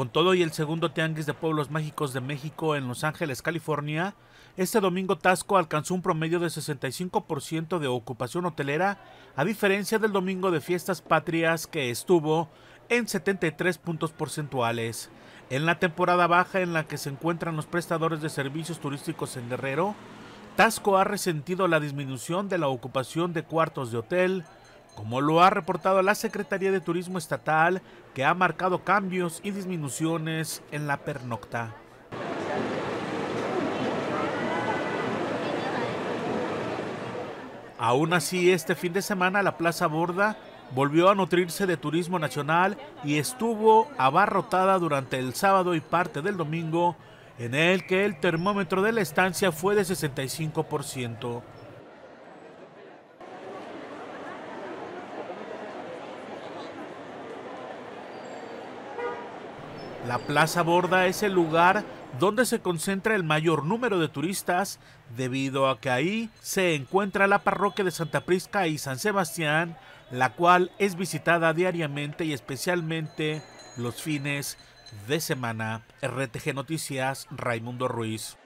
Con todo y el segundo Tianguis de Pueblos Mágicos de México en Los Ángeles, California, este domingo Tasco alcanzó un promedio de 65% de ocupación hotelera, a diferencia del domingo de fiestas patrias que estuvo en 73 puntos porcentuales. En la temporada baja en la que se encuentran los prestadores de servicios turísticos en Guerrero, Tasco ha resentido la disminución de la ocupación de cuartos de hotel, como lo ha reportado la Secretaría de Turismo Estatal, que ha marcado cambios y disminuciones en la pernocta. Aún así, este fin de semana la Plaza Borda volvió a nutrirse de turismo nacional y estuvo abarrotada durante el sábado y parte del domingo, en el que el termómetro de la estancia fue de 65%. La Plaza Borda es el lugar donde se concentra el mayor número de turistas debido a que ahí se encuentra la parroquia de Santa Prisca y San Sebastián, la cual es visitada diariamente y especialmente los fines de semana. RTG Noticias, Raimundo Ruiz.